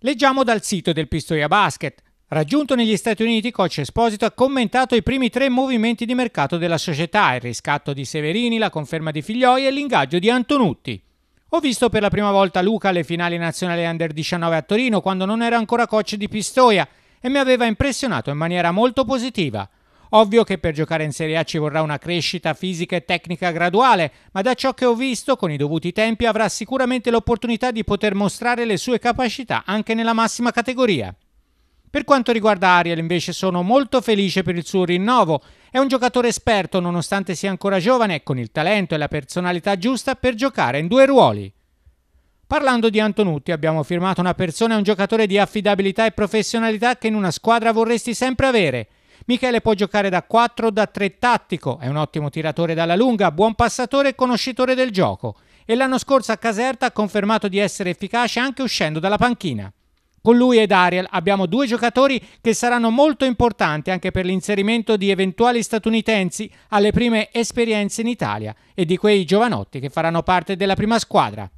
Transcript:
Leggiamo dal sito del Pistoia Basket. Raggiunto negli Stati Uniti, Coach Esposito ha commentato i primi tre movimenti di mercato della società, il riscatto di Severini, la conferma di Figlioi e l'ingaggio di Antonutti. Ho visto per la prima volta Luca alle finali nazionali Under 19 a Torino quando non era ancora coach di Pistoia e mi aveva impressionato in maniera molto positiva. Ovvio che per giocare in Serie A ci vorrà una crescita fisica e tecnica graduale, ma da ciò che ho visto, con i dovuti tempi avrà sicuramente l'opportunità di poter mostrare le sue capacità anche nella massima categoria. Per quanto riguarda Ariel invece sono molto felice per il suo rinnovo, è un giocatore esperto nonostante sia ancora giovane, con il talento e la personalità giusta per giocare in due ruoli. Parlando di Antonutti abbiamo firmato una persona e un giocatore di affidabilità e professionalità che in una squadra vorresti sempre avere Michele può giocare da 4 o da 3 tattico, è un ottimo tiratore dalla lunga, buon passatore e conoscitore del gioco e l'anno scorso a Caserta ha confermato di essere efficace anche uscendo dalla panchina. Con lui ed Ariel abbiamo due giocatori che saranno molto importanti anche per l'inserimento di eventuali statunitensi alle prime esperienze in Italia e di quei giovanotti che faranno parte della prima squadra.